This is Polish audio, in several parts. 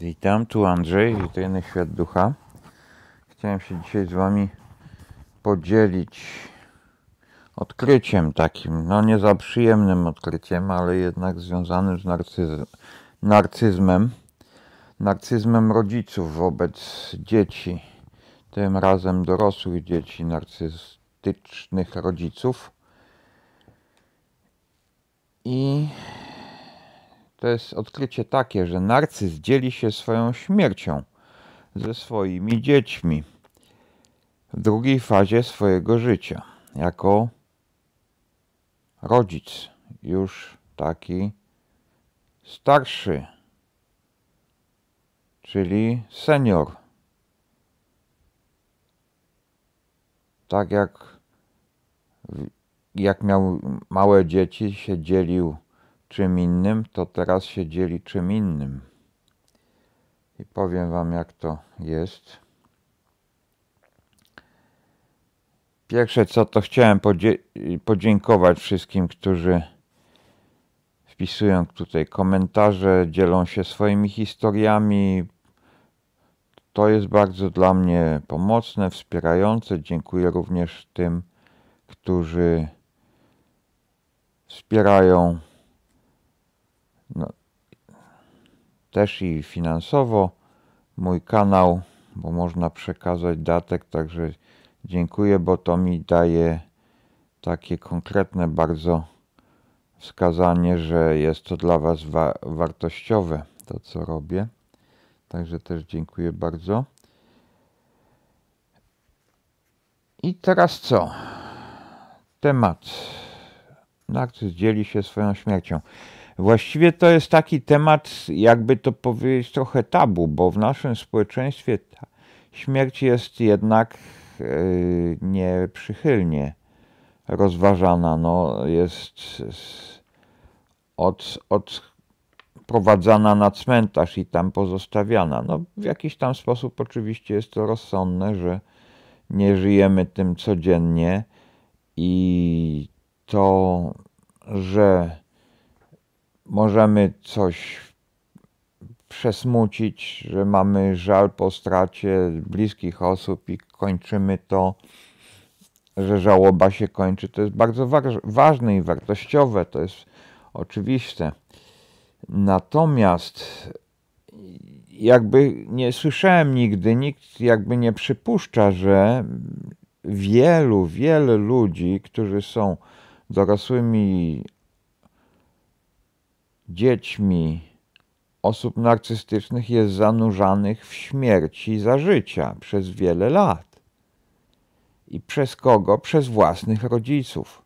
Witam, tu Andrzej, Witajny Świat Ducha. Chciałem się dzisiaj z Wami podzielić odkryciem takim, no nie za przyjemnym odkryciem, ale jednak związanym z narcyzm, narcyzmem, narcyzmem rodziców wobec dzieci, tym razem dorosłych dzieci, narcystycznych rodziców. I to jest odkrycie takie, że narcyz dzieli się swoją śmiercią ze swoimi dziećmi w drugiej fazie swojego życia, jako rodzic, już taki starszy, czyli senior. Tak jak, jak miał małe dzieci, się dzielił czym innym, to teraz się dzieli czym innym. I powiem Wam, jak to jest. Pierwsze co to chciałem podziękować wszystkim, którzy wpisują tutaj komentarze, dzielą się swoimi historiami. To jest bardzo dla mnie pomocne, wspierające. Dziękuję również tym, którzy wspierają no, też i finansowo mój kanał, bo można przekazać datek, także dziękuję, bo to mi daje takie konkretne bardzo wskazanie, że jest to dla Was wa wartościowe, to co robię. Także też dziękuję bardzo. I teraz co? Temat. Narcyz dzieli się swoją śmiercią. Właściwie to jest taki temat, jakby to powiedzieć, trochę tabu, bo w naszym społeczeństwie śmierć jest jednak e, nieprzychylnie rozważana. No, jest od, odprowadzana na cmentarz i tam pozostawiana. No, w jakiś tam sposób oczywiście jest to rozsądne, że nie żyjemy tym codziennie i to, że możemy coś przesmucić, że mamy żal po stracie bliskich osób i kończymy to, że żałoba się kończy. To jest bardzo ważne i wartościowe, to jest oczywiste. Natomiast jakby nie słyszałem nigdy, nikt jakby nie przypuszcza, że wielu, wiele ludzi, którzy są dorosłymi dziećmi osób narcystycznych jest zanurzanych w śmierci za życia przez wiele lat. I przez kogo? Przez własnych rodziców.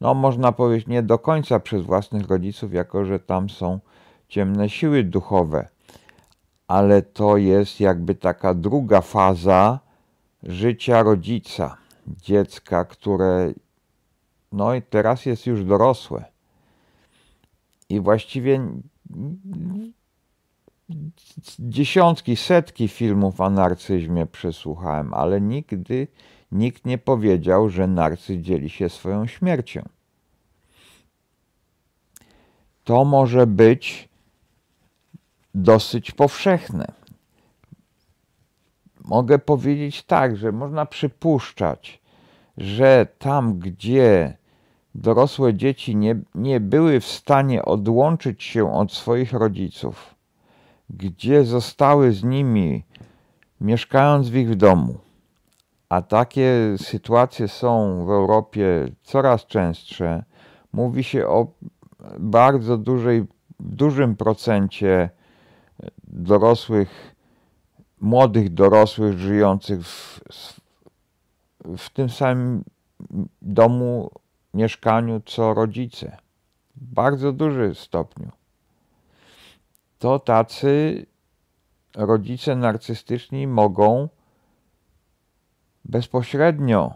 No, można powiedzieć, nie do końca przez własnych rodziców, jako że tam są ciemne siły duchowe, ale to jest jakby taka druga faza życia rodzica, dziecka, które no i teraz jest już dorosłe i właściwie dziesiątki, setki filmów o narcyzmie przesłuchałem, ale nigdy nikt nie powiedział, że narcyz dzieli się swoją śmiercią. To może być dosyć powszechne. Mogę powiedzieć tak, że można przypuszczać, że tam, gdzie dorosłe dzieci nie, nie były w stanie odłączyć się od swoich rodziców, gdzie zostały z nimi, mieszkając w ich domu. A takie sytuacje są w Europie coraz częstsze. Mówi się o bardzo dużej, dużym procencie dorosłych, młodych dorosłych żyjących w, w tym samym domu mieszkaniu co rodzice. W bardzo dużym stopniu. To tacy rodzice narcystyczni mogą bezpośrednio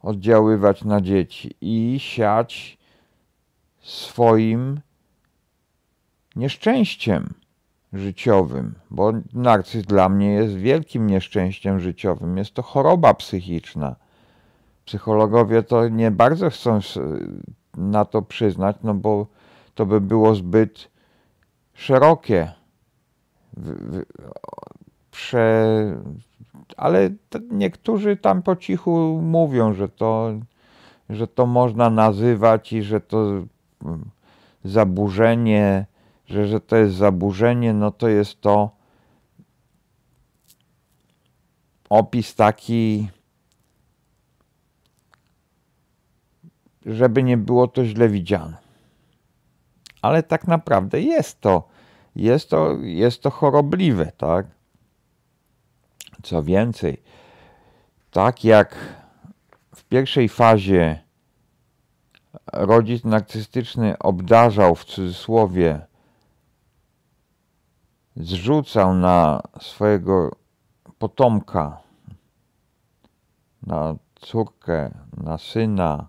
oddziaływać na dzieci i siać swoim nieszczęściem życiowym, bo narcyz dla mnie jest wielkim nieszczęściem życiowym. Jest to choroba psychiczna psychologowie to nie bardzo chcą na to przyznać, no bo to by było zbyt szerokie. Prze... Ale niektórzy tam po cichu mówią, że to, że to można nazywać i że to mm, zaburzenie, że, że to jest zaburzenie, no to jest to opis taki żeby nie było to źle widziane. Ale tak naprawdę jest to, jest to, jest to chorobliwe, tak? Co więcej, tak jak w pierwszej fazie rodzic narcystyczny obdarzał w cudzysłowie, zrzucał na swojego potomka, na córkę, na syna,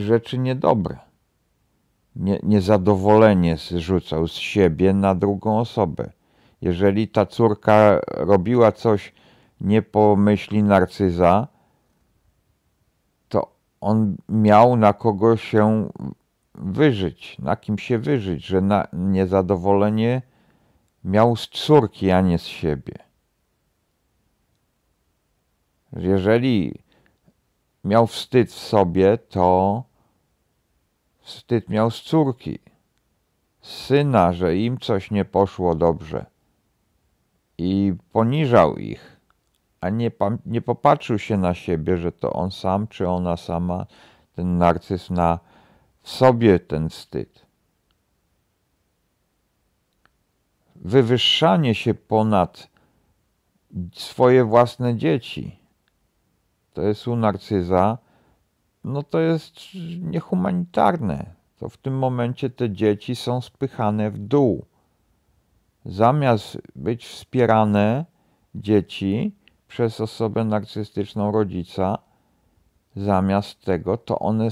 rzeczy niedobre. Nie, niezadowolenie zrzucał z siebie na drugą osobę. Jeżeli ta córka robiła coś nie po myśli narcyza, to on miał na kogo się wyżyć, na kim się wyżyć, że na niezadowolenie miał z córki, a nie z siebie. Jeżeli miał wstyd w sobie, to wstyd miał z córki, z syna, że im coś nie poszło dobrze. I poniżał ich, a nie, nie popatrzył się na siebie, że to on sam czy ona sama, ten narcyz na w sobie ten wstyd. Wywyższanie się ponad swoje własne dzieci to u narcyza, no to jest niehumanitarne. To w tym momencie te dzieci są spychane w dół. Zamiast być wspierane dzieci przez osobę narcystyczną rodzica, zamiast tego to one,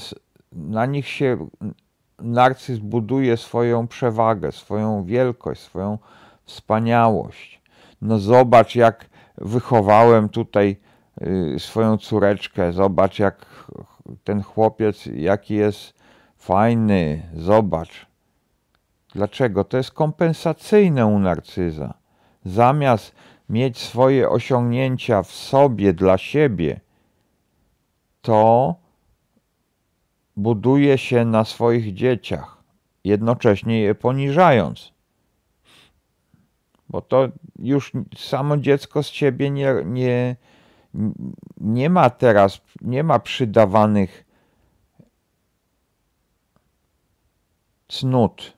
na nich się narcyz buduje swoją przewagę, swoją wielkość, swoją wspaniałość. No zobacz, jak wychowałem tutaj Y, swoją córeczkę, zobacz jak ten chłopiec, jaki jest fajny, zobacz. Dlaczego? To jest kompensacyjne u narcyza. Zamiast mieć swoje osiągnięcia w sobie, dla siebie, to buduje się na swoich dzieciach, jednocześnie je poniżając. Bo to już samo dziecko z ciebie nie, nie, nie ma teraz, nie ma przydawanych cnót,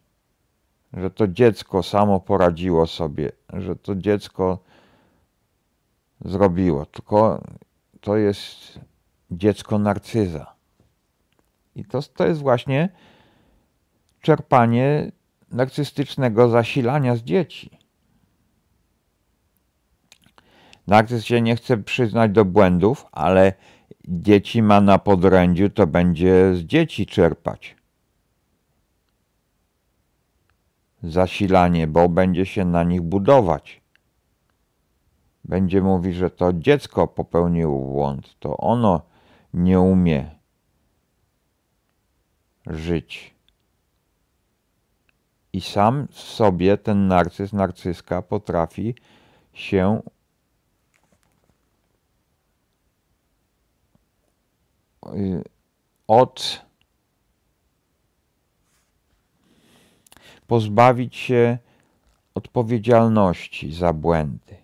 że to dziecko samo poradziło sobie, że to dziecko zrobiło, tylko to jest dziecko narcyza. I to, to jest właśnie czerpanie narcystycznego zasilania z dzieci. Narcyz się nie chce przyznać do błędów, ale dzieci ma na podrędziu, to będzie z dzieci czerpać. Zasilanie, bo będzie się na nich budować. Będzie mówić, że to dziecko popełniło błąd, to ono nie umie żyć. I sam w sobie ten narcyz, narcyska potrafi się Y, od pozbawić się odpowiedzialności za błędy.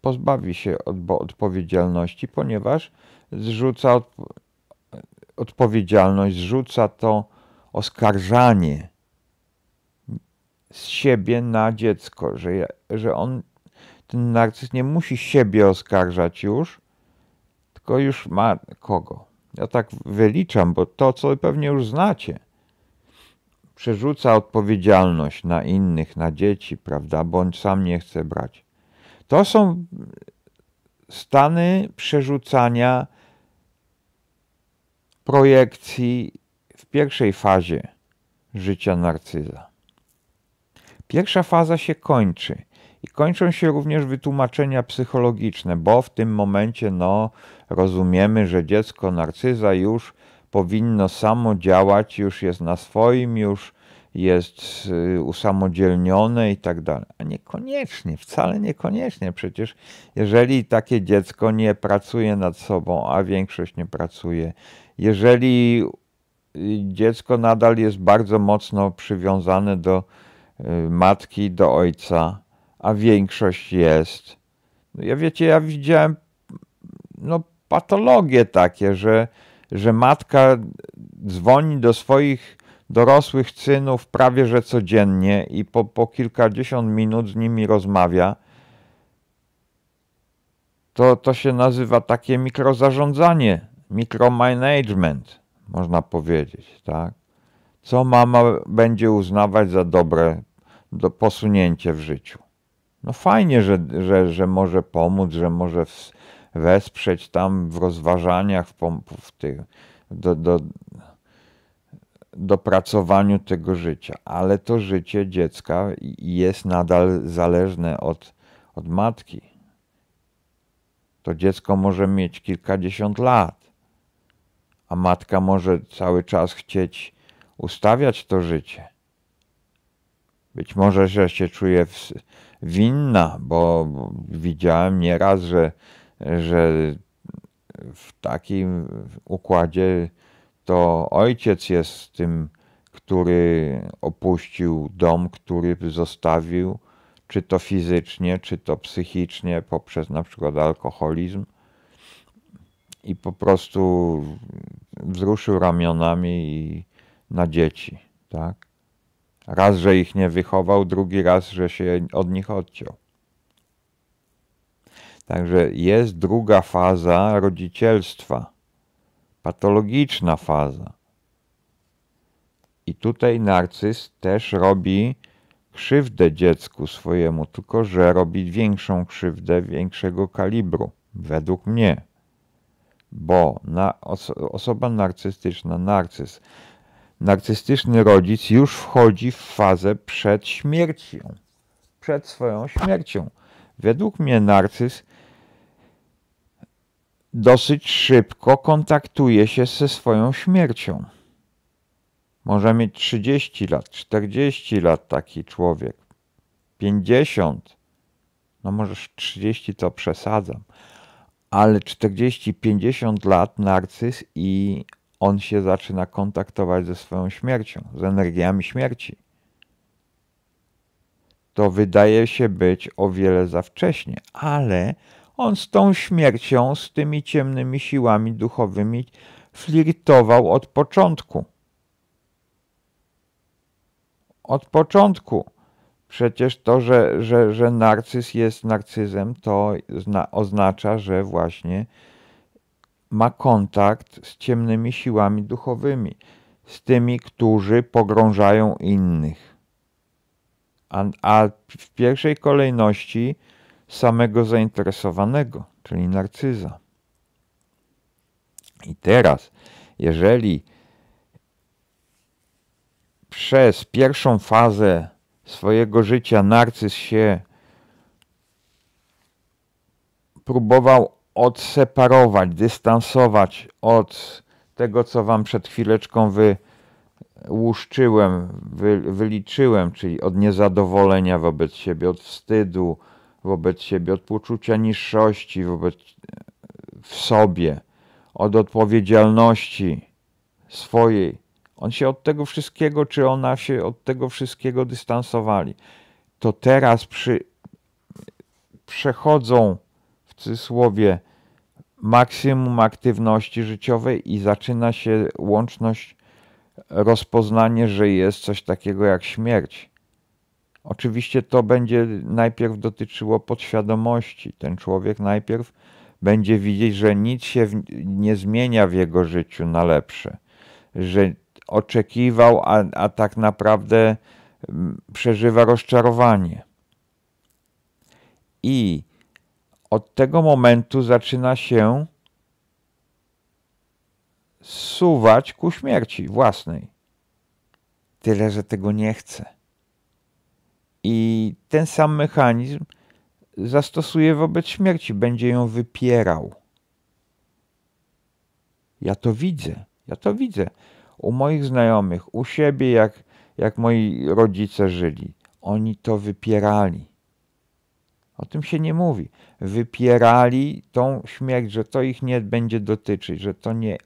Pozbawi się od, odpowiedzialności, ponieważ zrzuca od, odpowiedzialność, zrzuca to oskarżanie z siebie na dziecko, że, że on, ten narcyz nie musi siebie oskarżać już, tylko już ma kogo? Ja tak wyliczam, bo to, co pewnie już znacie, przerzuca odpowiedzialność na innych, na dzieci, prawda, bądź sam nie chce brać. To są stany przerzucania projekcji w pierwszej fazie życia narcyza. Pierwsza faza się kończy. I kończą się również wytłumaczenia psychologiczne, bo w tym momencie no, rozumiemy, że dziecko narcyza już powinno samo działać, już jest na swoim, już jest y, usamodzielnione i tak dalej. A niekoniecznie, wcale niekoniecznie. Przecież jeżeli takie dziecko nie pracuje nad sobą, a większość nie pracuje, jeżeli y, dziecko nadal jest bardzo mocno przywiązane do y, matki, do ojca, a większość jest. No ja wiecie, ja widziałem no, patologie takie, że, że matka dzwoni do swoich dorosłych synów prawie że codziennie i po, po kilkadziesiąt minut z nimi rozmawia. To, to się nazywa takie mikrozarządzanie, mikromanagement, można powiedzieć, tak? Co mama będzie uznawać za dobre do posunięcie w życiu. No fajnie, że, że, że może pomóc, że może wesprzeć tam w rozważaniach, w, w tych, do, do, dopracowaniu tego życia, ale to życie dziecka jest nadal zależne od, od matki. To dziecko może mieć kilkadziesiąt lat, a matka może cały czas chcieć ustawiać to życie. Być może, że się czuje w, winna, bo widziałem nieraz, że, że w takim układzie to ojciec jest tym, który opuścił dom, który zostawił, czy to fizycznie, czy to psychicznie, poprzez na przykład alkoholizm. I po prostu wzruszył ramionami i na dzieci, tak? Raz, że ich nie wychował, drugi raz, że się od nich odciął. Także jest druga faza rodzicielstwa, patologiczna faza. I tutaj narcyz też robi krzywdę dziecku swojemu, tylko że robi większą krzywdę, większego kalibru, według mnie. Bo na oso osoba narcystyczna, narcyz, Narcystyczny rodzic już wchodzi w fazę przed śmiercią, przed swoją śmiercią. Według mnie narcyz dosyć szybko kontaktuje się ze swoją śmiercią. Może mieć 30 lat, 40 lat taki człowiek, 50, no może 30 to przesadzam, ale 40-50 lat narcyz i on się zaczyna kontaktować ze swoją śmiercią, z energiami śmierci. To wydaje się być o wiele za wcześnie, ale on z tą śmiercią, z tymi ciemnymi siłami duchowymi flirtował od początku. Od początku. Przecież to, że, że, że narcyz jest narcyzem, to oznacza, że właśnie ma kontakt z ciemnymi siłami duchowymi, z tymi, którzy pogrążają innych. A, a w pierwszej kolejności samego zainteresowanego, czyli narcyza. I teraz, jeżeli przez pierwszą fazę swojego życia narcyz się próbował odseparować, dystansować od tego, co Wam przed chwileczką wyłuszczyłem, wy, wyliczyłem, czyli od niezadowolenia wobec siebie, od wstydu wobec siebie, od poczucia niższości wobec, w sobie, od odpowiedzialności swojej. On się od tego wszystkiego, czy ona się od tego wszystkiego dystansowali. To teraz przy, przechodzą w cysłowie, maksimum aktywności życiowej i zaczyna się łączność, rozpoznanie, że jest coś takiego jak śmierć. Oczywiście to będzie najpierw dotyczyło podświadomości. Ten człowiek najpierw będzie widzieć, że nic się nie zmienia w jego życiu na lepsze, że oczekiwał, a, a tak naprawdę mm, przeżywa rozczarowanie. I od tego momentu zaczyna się suwać ku śmierci własnej. Tyle, że tego nie chce. I ten sam mechanizm zastosuje wobec śmierci, będzie ją wypierał. Ja to widzę, ja to widzę. U moich znajomych, u siebie, jak, jak moi rodzice żyli, oni to wypierali. O tym się nie mówi. Wypierali tą śmierć, że to ich nie będzie dotyczyć, że to nie,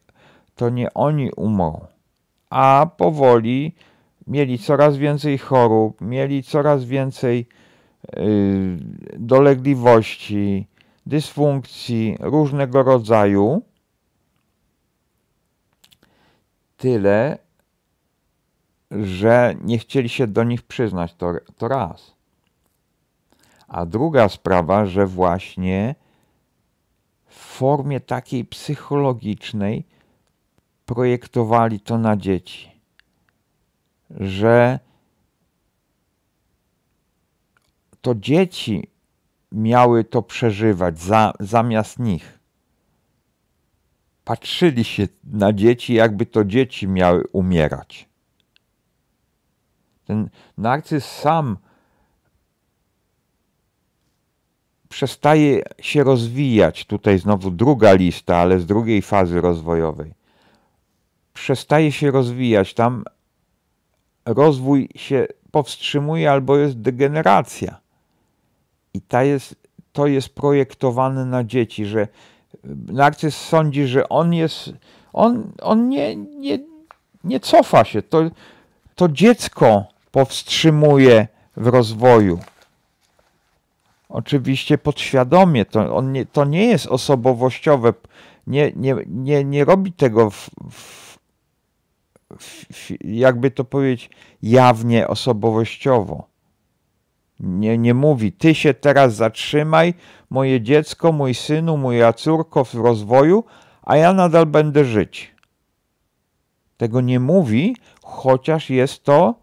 to nie oni umrą. A powoli mieli coraz więcej chorób, mieli coraz więcej yy, dolegliwości, dysfunkcji różnego rodzaju. Tyle, że nie chcieli się do nich przyznać to, to raz a druga sprawa, że właśnie w formie takiej psychologicznej projektowali to na dzieci, że to dzieci miały to przeżywać za, zamiast nich. Patrzyli się na dzieci, jakby to dzieci miały umierać. Ten narcyz sam przestaje się rozwijać, tutaj znowu druga lista, ale z drugiej fazy rozwojowej, przestaje się rozwijać, tam rozwój się powstrzymuje albo jest degeneracja. I ta jest, to jest projektowane na dzieci, że narcyz sądzi, że on jest, on, on nie, nie, nie cofa się. To, to dziecko powstrzymuje w rozwoju oczywiście podświadomie. To, on nie, to nie jest osobowościowe. Nie, nie, nie, nie robi tego w, w, w, jakby to powiedzieć, jawnie osobowościowo. Nie, nie mówi, ty się teraz zatrzymaj, moje dziecko, mój synu, moja córko w rozwoju, a ja nadal będę żyć. Tego nie mówi, chociaż jest to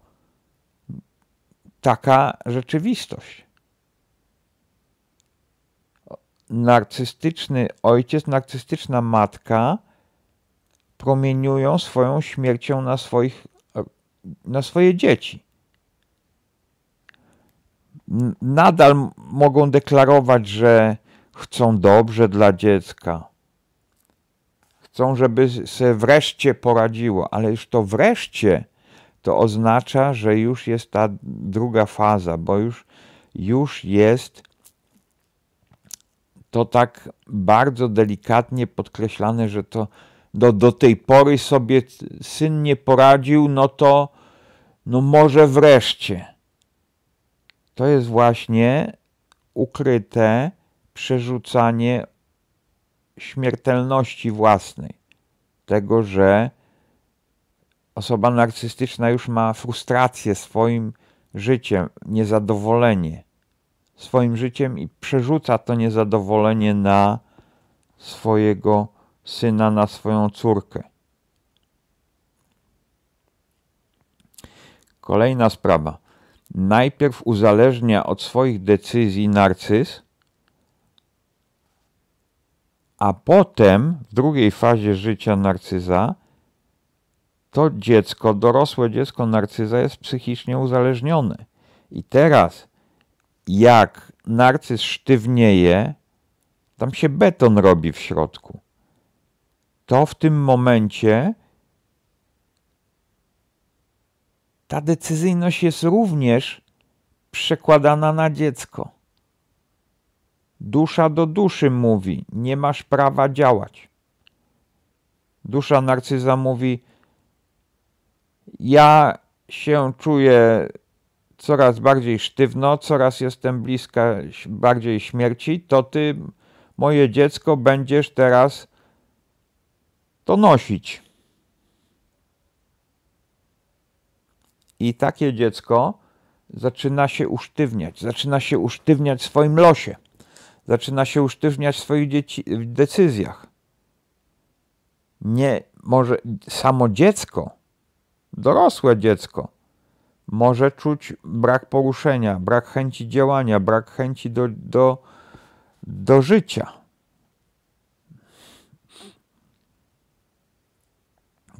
taka rzeczywistość. narcystyczny ojciec, narcystyczna matka promieniują swoją śmiercią na, swoich, na swoje dzieci. Nadal mogą deklarować, że chcą dobrze dla dziecka. Chcą, żeby se wreszcie poradziło, ale już to wreszcie to oznacza, że już jest ta druga faza, bo już, już jest to tak bardzo delikatnie podkreślane, że to do, do tej pory sobie syn nie poradził, no to no może wreszcie. To jest właśnie ukryte przerzucanie śmiertelności własnej. Tego, że osoba narcystyczna już ma frustrację swoim życiem, niezadowolenie swoim życiem i przerzuca to niezadowolenie na swojego syna, na swoją córkę. Kolejna sprawa. Najpierw uzależnia od swoich decyzji narcyz, a potem w drugiej fazie życia narcyza to dziecko, dorosłe dziecko narcyza jest psychicznie uzależnione. I teraz jak narcyz sztywnieje, tam się beton robi w środku. To w tym momencie ta decyzyjność jest również przekładana na dziecko. Dusza do duszy mówi: Nie masz prawa działać. Dusza narcyza mówi: Ja się czuję coraz bardziej sztywno, coraz jestem bliska bardziej śmierci, to ty, moje dziecko, będziesz teraz to nosić. I takie dziecko zaczyna się usztywniać, zaczyna się usztywniać w swoim losie, zaczyna się usztywniać w swoich dzieci, w decyzjach. Nie może samo dziecko, dorosłe dziecko, może czuć brak poruszenia, brak chęci działania, brak chęci do, do, do życia.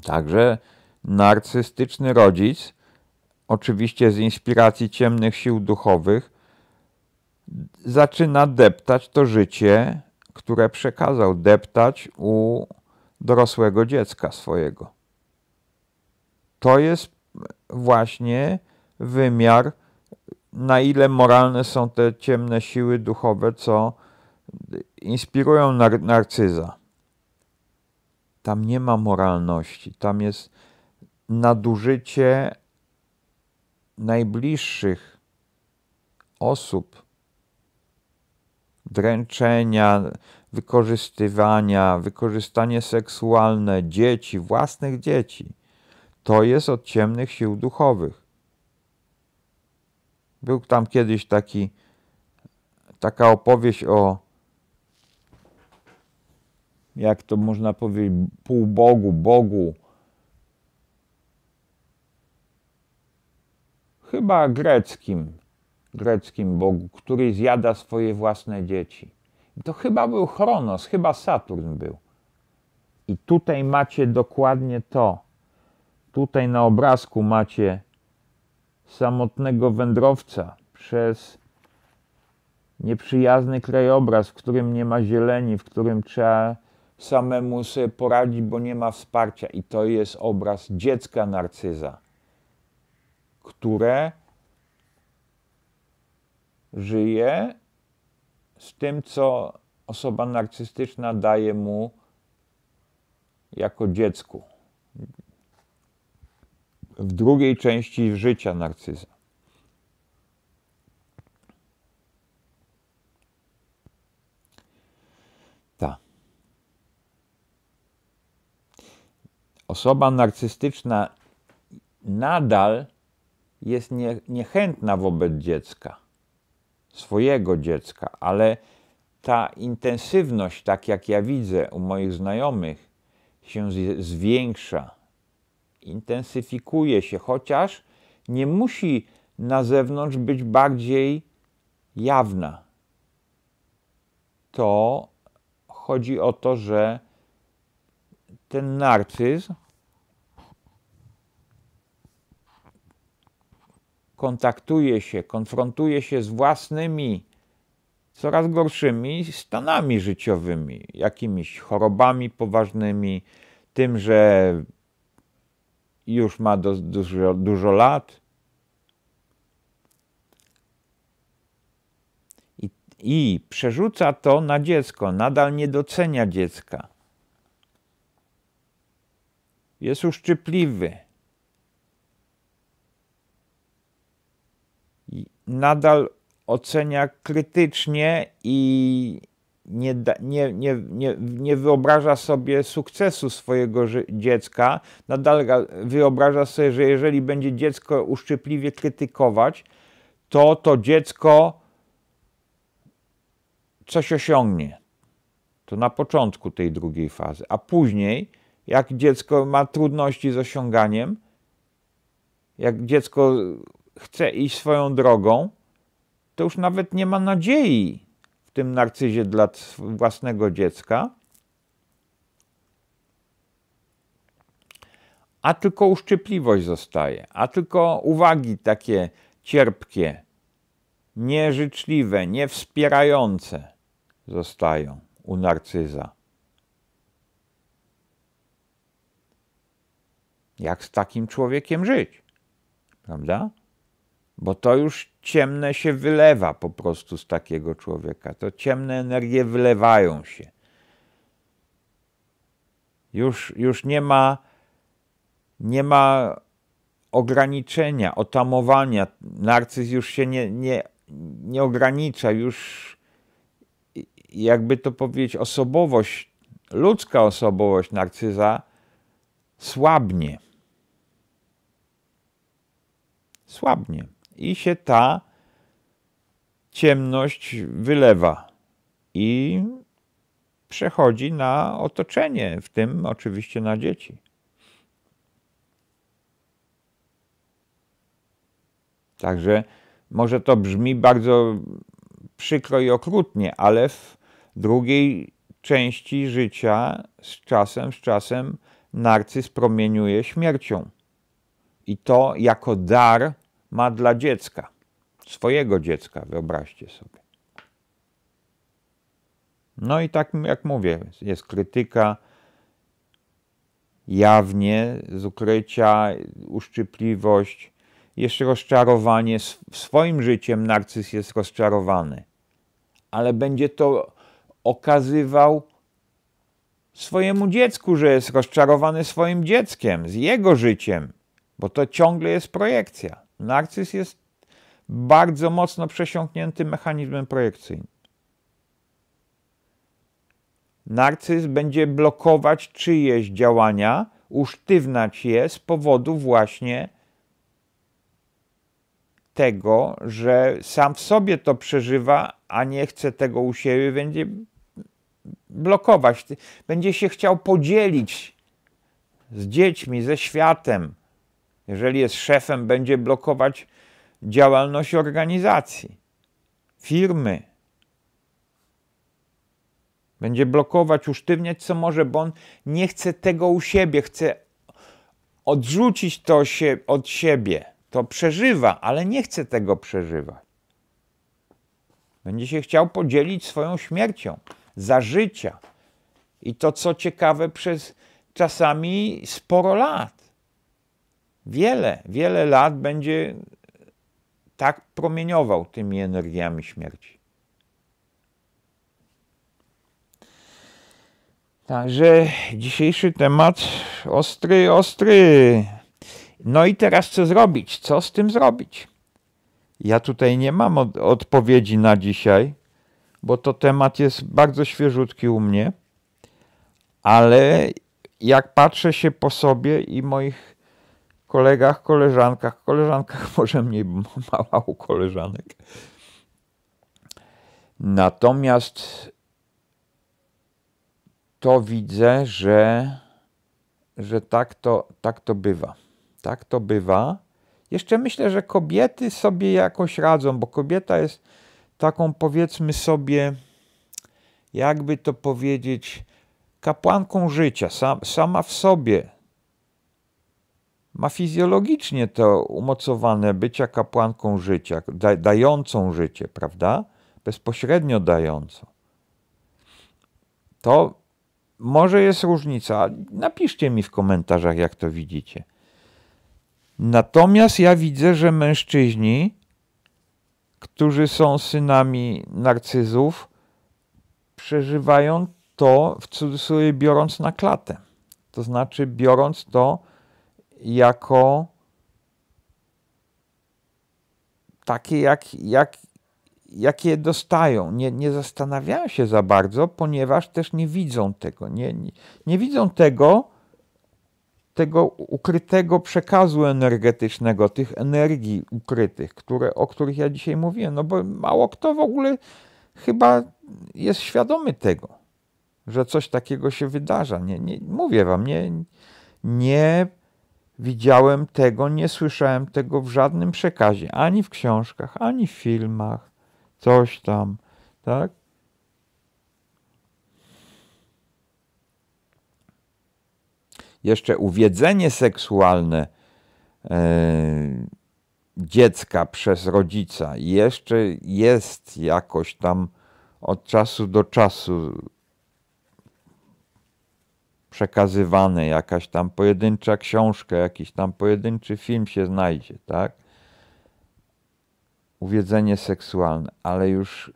Także narcystyczny rodzic, oczywiście z inspiracji ciemnych sił duchowych, zaczyna deptać to życie, które przekazał, deptać u dorosłego dziecka swojego. To jest właśnie wymiar, na ile moralne są te ciemne siły duchowe, co inspirują nar narcyza. Tam nie ma moralności, tam jest nadużycie najbliższych osób, dręczenia, wykorzystywania, wykorzystanie seksualne dzieci, własnych dzieci to jest od ciemnych sił duchowych. Był tam kiedyś taki, taka opowieść o, jak to można powiedzieć, półbogu, bogu. Chyba greckim, greckim bogu, który zjada swoje własne dzieci. to chyba był Chronos, chyba Saturn był. I tutaj macie dokładnie to Tutaj na obrazku macie samotnego wędrowca przez nieprzyjazny krajobraz, w którym nie ma zieleni, w którym trzeba samemu sobie poradzić, bo nie ma wsparcia. I to jest obraz dziecka narcyza, które żyje z tym, co osoba narcystyczna daje mu jako dziecku w drugiej części życia narcyza. Ta. Osoba narcystyczna nadal jest nie, niechętna wobec dziecka, swojego dziecka, ale ta intensywność, tak jak ja widzę u moich znajomych, się zwiększa intensyfikuje się, chociaż nie musi na zewnątrz być bardziej jawna. To chodzi o to, że ten narcyzm kontaktuje się, konfrontuje się z własnymi coraz gorszymi stanami życiowymi, jakimiś chorobami poważnymi, tym, że już ma do, dużo, dużo lat I, i przerzuca to na dziecko, nadal nie docenia dziecka. Jest uszczypliwy. I nadal ocenia krytycznie i nie, nie, nie, nie, nie wyobraża sobie sukcesu swojego dziecka, nadal wyobraża sobie, że jeżeli będzie dziecko uszczypliwie krytykować, to to dziecko coś osiągnie. To na początku tej drugiej fazy. A później, jak dziecko ma trudności z osiąganiem, jak dziecko chce iść swoją drogą, to już nawet nie ma nadziei tym narcyzie dla własnego dziecka, a tylko uszczypliwość zostaje, a tylko uwagi takie cierpkie, nieżyczliwe, niewspierające zostają u narcyza. Jak z takim człowiekiem żyć? Prawda? Bo to już ciemne się wylewa po prostu z takiego człowieka. To ciemne energie wylewają się. Już, już nie ma, nie ma ograniczenia, otamowania. Narcyz już się nie, nie, nie ogranicza, już jakby to powiedzieć, osobowość, ludzka osobowość narcyza słabnie. Słabnie i się ta ciemność wylewa i przechodzi na otoczenie, w tym oczywiście na dzieci. Także może to brzmi bardzo przykro i okrutnie, ale w drugiej części życia z czasem, z czasem narcyz promieniuje śmiercią. I to jako dar ma dla dziecka, swojego dziecka, wyobraźcie sobie. No i tak jak mówię, jest krytyka jawnie, z ukrycia, uszczypliwość, Jeszcze rozczarowanie. Swoim życiem narcyz jest rozczarowany, ale będzie to okazywał swojemu dziecku, że jest rozczarowany swoim dzieckiem, z jego życiem, bo to ciągle jest projekcja. Narcyz jest bardzo mocno przesiąknięty mechanizmem projekcyjnym. Narcyz będzie blokować czyjeś działania, usztywnać je z powodu właśnie tego, że sam w sobie to przeżywa, a nie chce tego u siebie, będzie blokować. Będzie się chciał podzielić z dziećmi, ze światem. Jeżeli jest szefem, będzie blokować działalność organizacji, firmy. Będzie blokować, usztywniać co może, bo on nie chce tego u siebie, chce odrzucić to się, od siebie. To przeżywa, ale nie chce tego przeżywać. Będzie się chciał podzielić swoją śmiercią za życia. I to, co ciekawe, przez czasami sporo lat wiele, wiele lat będzie tak promieniował tymi energiami śmierci. Także dzisiejszy temat ostry, ostry. No i teraz co zrobić? Co z tym zrobić? Ja tutaj nie mam od odpowiedzi na dzisiaj, bo to temat jest bardzo świeżutki u mnie, ale jak patrzę się po sobie i moich kolegach, koleżankach, koleżankach może mniej, mało koleżanek. Natomiast to widzę, że, że tak, to, tak to bywa. Tak to bywa. Jeszcze myślę, że kobiety sobie jakoś radzą, bo kobieta jest taką, powiedzmy sobie, jakby to powiedzieć, kapłanką życia, sama sama w sobie ma fizjologicznie to umocowane bycia kapłanką życia, da, dającą życie, prawda? Bezpośrednio dającą. To może jest różnica. Napiszcie mi w komentarzach, jak to widzicie. Natomiast ja widzę, że mężczyźni, którzy są synami narcyzów, przeżywają to, w cudzysłowie biorąc na klatę. To znaczy biorąc to jako takie, jak, jak, jakie dostają. Nie, nie zastanawiają się za bardzo, ponieważ też nie widzą tego. Nie, nie, nie widzą tego, tego ukrytego przekazu energetycznego, tych energii ukrytych, które, o których ja dzisiaj mówiłem. No bo mało kto w ogóle chyba jest świadomy tego, że coś takiego się wydarza. Nie, nie, mówię wam, nie, nie widziałem tego, nie słyszałem tego w żadnym przekazie, ani w książkach, ani w filmach, coś tam, tak? Jeszcze uwiedzenie seksualne e, dziecka przez rodzica jeszcze jest jakoś tam od czasu do czasu przekazywane, jakaś tam pojedyncza książka, jakiś tam pojedynczy film się znajdzie, tak? Uwiedzenie seksualne, ale już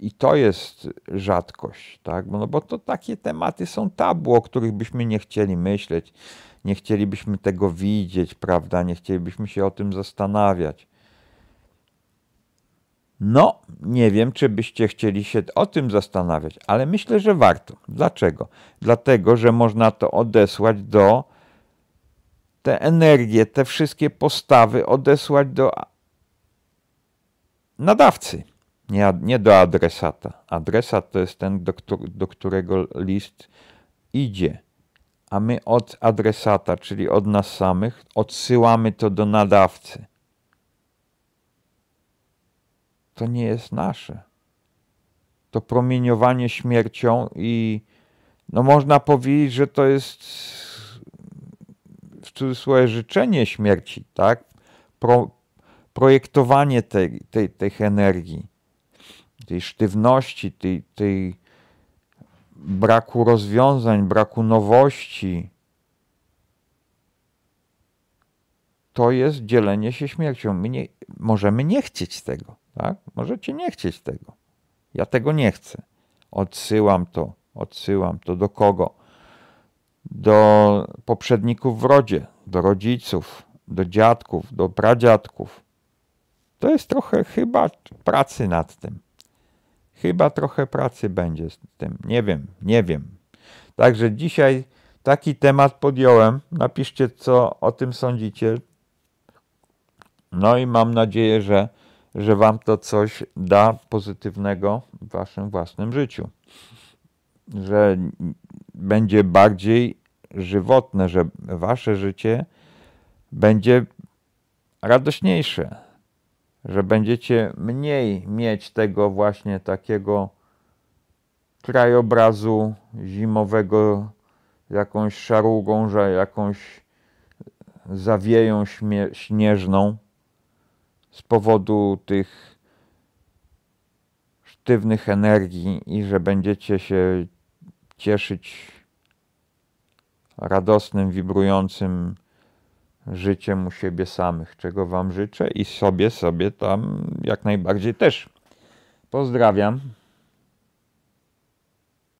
i to jest rzadkość, tak? No bo to takie tematy są tabu, o których byśmy nie chcieli myśleć, nie chcielibyśmy tego widzieć, prawda? Nie chcielibyśmy się o tym zastanawiać. No, nie wiem, czy byście chcieli się o tym zastanawiać, ale myślę, że warto. Dlaczego? Dlatego, że można to odesłać do te energie, te wszystkie postawy odesłać do nadawcy, nie, nie do adresata. Adresat to jest ten, do, do którego list idzie, a my od adresata, czyli od nas samych, odsyłamy to do nadawcy to nie jest nasze. To promieniowanie śmiercią i no można powiedzieć, że to jest w cudzysłowie życzenie śmierci, tak? Pro, projektowanie tej, tej, tych energii, tej sztywności, tej, tej braku rozwiązań, braku nowości. To jest dzielenie się śmiercią. My nie, możemy nie chcieć tego. Tak? Możecie nie chcieć tego. Ja tego nie chcę. Odsyłam to, odsyłam to do kogo? Do poprzedników w rodzie, do rodziców, do dziadków, do pradziadków. To jest trochę chyba pracy nad tym. Chyba trochę pracy będzie z tym. Nie wiem, nie wiem. Także dzisiaj taki temat podjąłem. Napiszcie, co o tym sądzicie. No i mam nadzieję, że że Wam to coś da pozytywnego w Waszym własnym życiu. Że będzie bardziej żywotne, że Wasze życie będzie radośniejsze, że będziecie mniej mieć tego właśnie takiego krajobrazu zimowego, jakąś szarugą, że jakąś zawieją śnieżną z powodu tych sztywnych energii i że będziecie się cieszyć radosnym, wibrującym życiem u siebie samych, czego Wam życzę i sobie, sobie tam jak najbardziej też. Pozdrawiam.